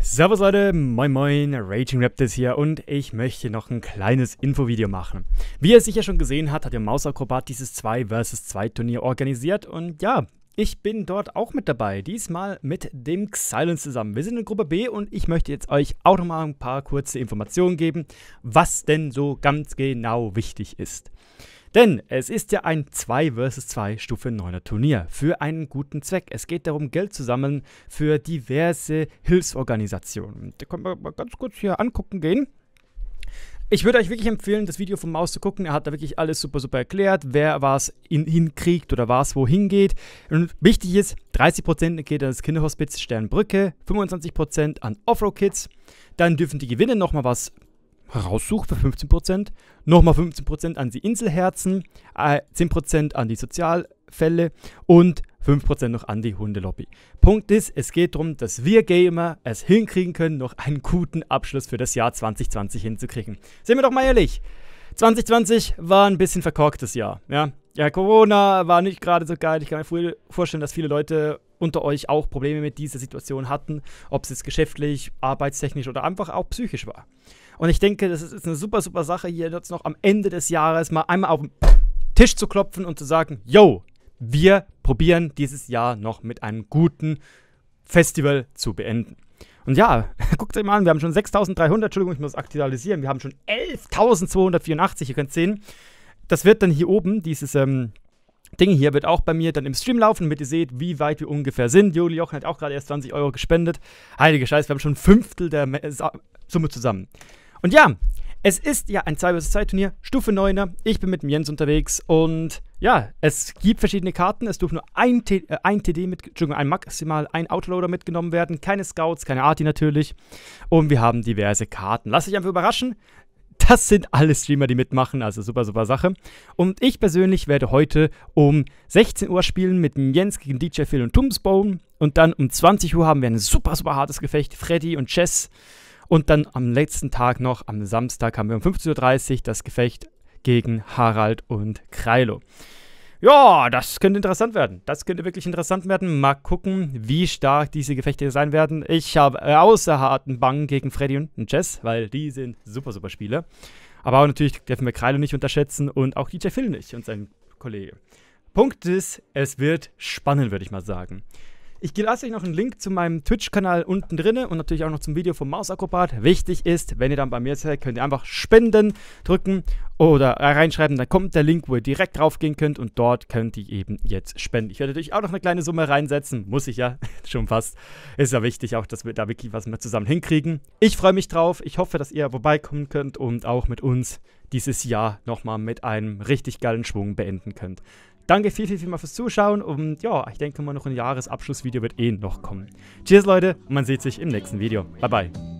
Servus Leute, moin moin, Raging Raptors hier und ich möchte noch ein kleines Infovideo machen. Wie ihr sicher schon gesehen habt, hat der Mausakrobat dieses 2 vs 2 Turnier organisiert und ja, ich bin dort auch mit dabei, diesmal mit dem Xylence zusammen. Wir sind in Gruppe B und ich möchte jetzt euch auch nochmal ein paar kurze Informationen geben, was denn so ganz genau wichtig ist. Denn es ist ja ein 2 vs 2 Stufe 9er Turnier für einen guten Zweck. Es geht darum, Geld zu sammeln für diverse Hilfsorganisationen. Da können wir mal ganz kurz hier angucken gehen. Ich würde euch wirklich empfehlen, das Video vom Maus zu gucken. Er hat da wirklich alles super, super erklärt, wer was in, hinkriegt oder was wohin geht. Und wichtig ist, 30% geht an das Kinderhospiz Sternbrücke, 25% an Offroad Kids. Dann dürfen die Gewinne nochmal was heraussucht für 15%, nochmal 15% an die Inselherzen, 10% äh, an die Sozialfälle und 5% noch an die Hundelobby. Punkt ist, es geht darum, dass wir Gamer es hinkriegen können, noch einen guten Abschluss für das Jahr 2020 hinzukriegen. Sehen wir doch mal ehrlich, 2020 war ein bisschen verkorktes Jahr, ja. Ja, Corona war nicht gerade so geil. Ich kann mir vorstellen, dass viele Leute unter euch auch Probleme mit dieser Situation hatten, ob es jetzt geschäftlich, arbeitstechnisch oder einfach auch psychisch war. Und ich denke, das ist eine super, super Sache, hier jetzt noch am Ende des Jahres mal einmal auf den Tisch zu klopfen und zu sagen, yo, wir probieren dieses Jahr noch mit einem guten Festival zu beenden. Und ja, guckt euch mal an, wir haben schon 6300, Entschuldigung, ich muss aktualisieren, wir haben schon 11.284, ihr könnt sehen. Das wird dann hier oben, dieses ähm, Ding hier wird auch bei mir dann im Stream laufen, damit ihr seht, wie weit wir ungefähr sind. Joli Jochen hat auch gerade erst 20 Euro gespendet. Heilige Scheiße, wir haben schon ein Fünftel der Summe zusammen. Und ja, es ist ja ein 2 vs 2 Turnier, Stufe 9er. Ich bin mit dem Jens unterwegs und ja, es gibt verschiedene Karten. Es durfte nur ein, T äh, ein TD mit, Entschuldigung, ein maximal ein Autoloader mitgenommen werden. Keine Scouts, keine Arti natürlich. Und wir haben diverse Karten. Lass euch einfach überraschen. Das sind alle Streamer, die mitmachen, also super, super Sache. Und ich persönlich werde heute um 16 Uhr spielen mit Jens gegen DJ Phil und Tumsbone. Und dann um 20 Uhr haben wir ein super, super hartes Gefecht. Freddy und Chess. Und dann am letzten Tag noch, am Samstag, haben wir um 15.30 Uhr das Gefecht gegen Harald und Krylo. Ja, das könnte interessant werden. Das könnte wirklich interessant werden. Mal gucken, wie stark diese Gefechte sein werden. Ich habe äh, außer harten Bangen gegen Freddy und Jess, weil die sind super, super Spieler. Aber auch natürlich dürfen wir Kreile nicht unterschätzen und auch DJ Phil nicht und sein Kollege. Punkt ist, es wird spannend, würde ich mal sagen. Ich lasse euch noch einen Link zu meinem Twitch-Kanal unten drinne und natürlich auch noch zum Video vom Mausakrobat. Wichtig ist, wenn ihr dann bei mir seid, könnt ihr einfach spenden drücken oder reinschreiben. Dann kommt der Link, wo ihr direkt drauf gehen könnt und dort könnt ihr eben jetzt spenden. Ich werde natürlich auch noch eine kleine Summe reinsetzen. Muss ich ja, schon fast. Ist ja wichtig auch, dass wir da wirklich was mit zusammen hinkriegen. Ich freue mich drauf. Ich hoffe, dass ihr vorbeikommen könnt und auch mit uns dieses Jahr nochmal mit einem richtig geilen Schwung beenden könnt. Danke viel, viel, viel mal fürs Zuschauen und ja, ich denke mal noch ein Jahresabschlussvideo wird eh noch kommen. Cheers Leute und man sieht sich im nächsten Video. Bye bye.